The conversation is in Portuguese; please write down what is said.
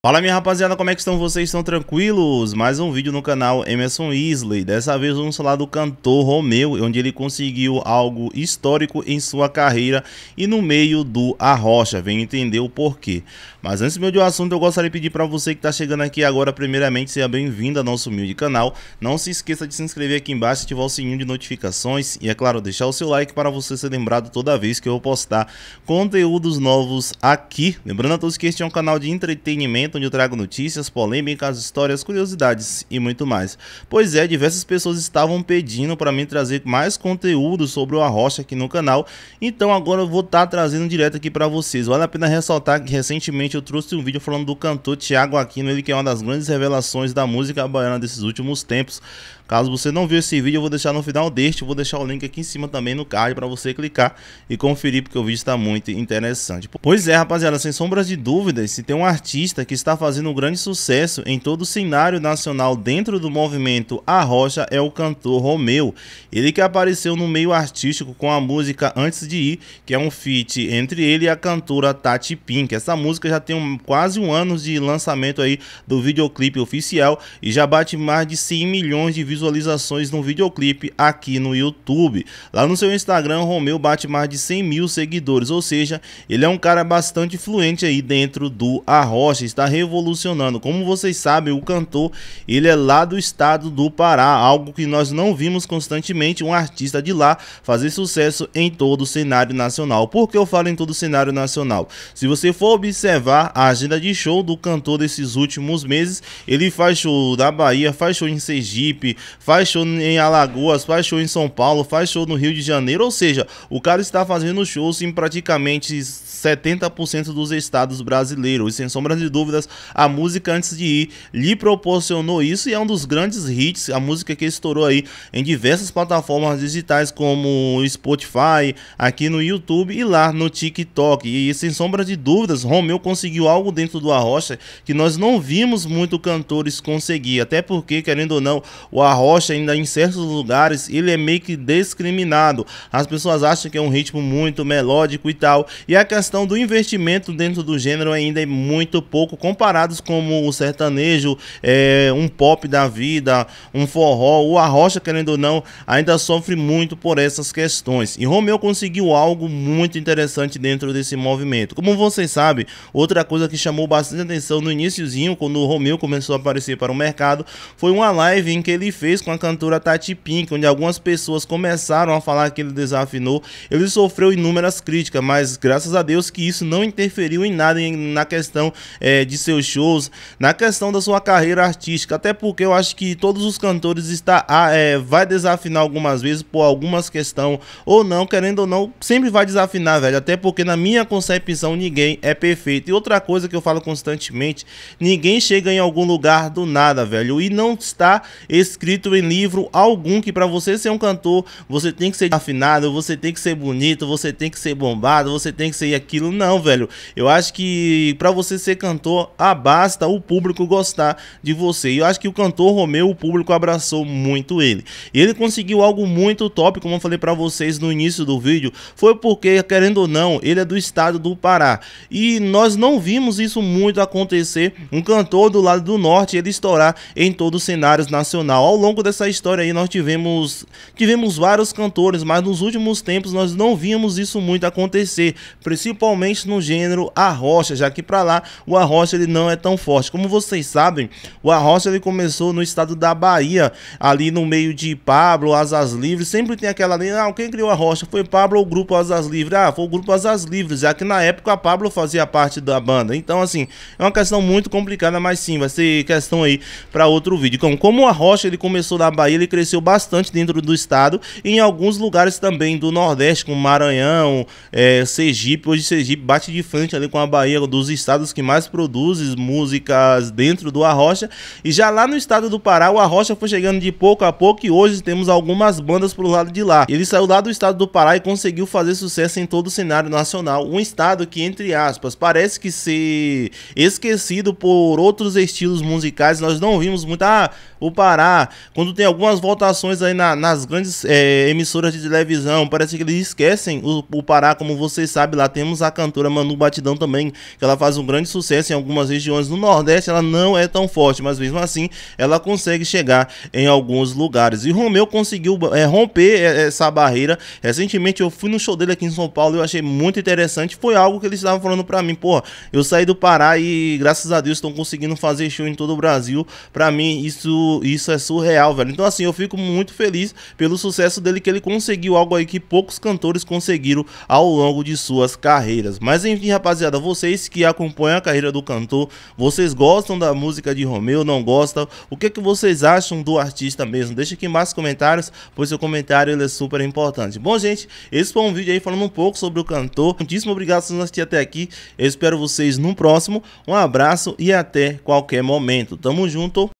Fala minha rapaziada, como é que estão vocês? Estão tranquilos? Mais um vídeo no canal Emerson Isley. Dessa vez vamos falar do cantor Romeu, onde ele conseguiu algo histórico em sua carreira e no meio do Arrocha. vem entender o porquê. Mas antes meu de um assunto, eu gostaria de pedir para você que está chegando aqui agora, primeiramente, seja bem-vindo ao nosso humilde canal. Não se esqueça de se inscrever aqui embaixo, ativar o sininho de notificações e, é claro, deixar o seu like para você ser lembrado toda vez que eu postar conteúdos novos aqui. Lembrando a todos que este é um canal de entretenimento momento onde eu trago notícias, polêmicas, histórias, curiosidades e muito mais. Pois é, diversas pessoas estavam pedindo para mim trazer mais conteúdo sobre o Arrocha aqui no canal, então agora eu vou estar tá trazendo direto aqui para vocês. Vale a pena ressaltar que recentemente eu trouxe um vídeo falando do cantor Tiago Aquino, ele que é uma das grandes revelações da música baiana desses últimos tempos. Caso você não viu esse vídeo, eu vou deixar no final deste, vou deixar o link aqui em cima também no card para você clicar e conferir, porque o vídeo está muito interessante. Pois é, rapaziada, sem sombras de dúvidas, se tem um artista que está fazendo um grande sucesso em todo o cenário nacional dentro do movimento A Rocha, é o cantor Romeu. Ele que apareceu no meio artístico com a música Antes de Ir, que é um feat entre ele e a cantora Tati Pink. Essa música já tem um, quase um ano de lançamento aí do videoclipe oficial e já bate mais de 100 milhões de visualizações visualizações no videoclipe aqui no YouTube. Lá no seu Instagram, Romeu bate mais de 100 mil seguidores, ou seja, ele é um cara bastante fluente aí dentro do Arrocha, está revolucionando. Como vocês sabem, o cantor, ele é lá do estado do Pará, algo que nós não vimos constantemente um artista de lá fazer sucesso em todo o cenário nacional. Por que eu falo em todo o cenário nacional? Se você for observar a agenda de show do cantor desses últimos meses, ele faz show da Bahia, faz show em Sergipe, faz show em Alagoas, faz show em São Paulo, faz show no Rio de Janeiro. Ou seja, o cara está fazendo shows em praticamente 70% dos estados brasileiros. E sem sombra de dúvidas, a música antes de ir lhe proporcionou isso e é um dos grandes hits, a música que estourou aí em diversas plataformas digitais como Spotify, aqui no YouTube e lá no TikTok. E sem sombra de dúvidas, Romeu conseguiu algo dentro do Arrocha que nós não vimos muito cantores conseguir, até porque, querendo ou não, o Arrocha rocha ainda em certos lugares, ele é meio que discriminado. As pessoas acham que é um ritmo muito melódico e tal. E a questão do investimento dentro do gênero ainda é muito pouco comparados como o sertanejo, é, um pop da vida, um forró, o arrocha querendo ou não, ainda sofre muito por essas questões. E Romeu conseguiu algo muito interessante dentro desse movimento. Como vocês sabem, outra coisa que chamou bastante atenção no iníciozinho, quando o Romeu começou a aparecer para o mercado, foi uma live em que ele fez fez com a cantora Tati Pink, onde algumas pessoas começaram a falar que ele desafinou, ele sofreu inúmeras críticas, mas graças a Deus que isso não interferiu em nada na questão é, de seus shows, na questão da sua carreira artística, até porque eu acho que todos os cantores está, ah, é, vai desafinar algumas vezes por algumas questões, ou não, querendo ou não, sempre vai desafinar, velho, até porque na minha concepção ninguém é perfeito. E outra coisa que eu falo constantemente, ninguém chega em algum lugar do nada, velho, e não está escrito escrito em livro algum que para você ser um cantor, você tem que ser afinado, você tem que ser bonito, você tem que ser bombado, você tem que ser aquilo. Não, velho. Eu acho que para você ser cantor, ah, basta o público gostar de você. E eu acho que o cantor Romeu, o público abraçou muito ele. E ele conseguiu algo muito top, como eu falei para vocês no início do vídeo, foi porque, querendo ou não, ele é do estado do Pará. E nós não vimos isso muito acontecer, um cantor do lado do norte, ele estourar em todos os cenários nacional. Ao longo dessa história aí nós tivemos tivemos vários cantores, mas nos últimos tempos nós não vimos isso muito acontecer, principalmente no gênero arrocha, já que para lá o arrocha ele não é tão forte. Como vocês sabem, o arrocha ele começou no estado da Bahia, ali no meio de Pablo, Asas Livres, sempre tem aquela linha, ah, quem criou a rocha foi Pablo ou o grupo Asas Livres? Ah, foi o grupo Asas Livres, já que na época a Pablo fazia parte da banda. Então assim, é uma questão muito complicada, mas sim, vai ser questão aí para outro vídeo. Então, como a rocha ele começou na Bahia, ele cresceu bastante dentro do estado e em alguns lugares também do Nordeste, como Maranhão, é, Sergipe. Hoje Sergipe bate de frente ali com a Bahia, dos estados que mais produzem músicas dentro do Arrocha. E já lá no estado do Pará, o Arrocha foi chegando de pouco a pouco e hoje temos algumas bandas pro lado de lá. Ele saiu lá do estado do Pará e conseguiu fazer sucesso em todo o cenário nacional. Um estado que, entre aspas, parece que ser esquecido por outros estilos musicais. Nós não vimos muito. Ah, o Pará quando tem algumas votações aí na, nas grandes é, emissoras de televisão, parece que eles esquecem o, o Pará, como vocês sabem, lá temos a cantora Manu Batidão também, que ela faz um grande sucesso em algumas regiões no Nordeste, ela não é tão forte, mas mesmo assim ela consegue chegar em alguns lugares. E Romeu conseguiu é, romper eh, essa barreira. Recentemente eu fui no show dele aqui em São Paulo, eu achei muito interessante, foi algo que eles estavam falando para mim, pô eu saí do Pará e graças a Deus estão conseguindo fazer show em todo o Brasil. Para mim isso isso é surreal real, velho. Então, assim, eu fico muito feliz pelo sucesso dele, que ele conseguiu algo aí que poucos cantores conseguiram ao longo de suas carreiras. Mas, enfim, rapaziada, vocês que acompanham a carreira do cantor, vocês gostam da música de Romeu, não gostam? O que, é que vocês acham do artista mesmo? Deixa aqui mais comentários, pois seu comentário ele é super importante. Bom, gente, esse foi um vídeo aí falando um pouco sobre o cantor. Muitíssimo obrigado por assistir até aqui. Eu espero vocês no próximo. Um abraço e até qualquer momento. Tamo junto.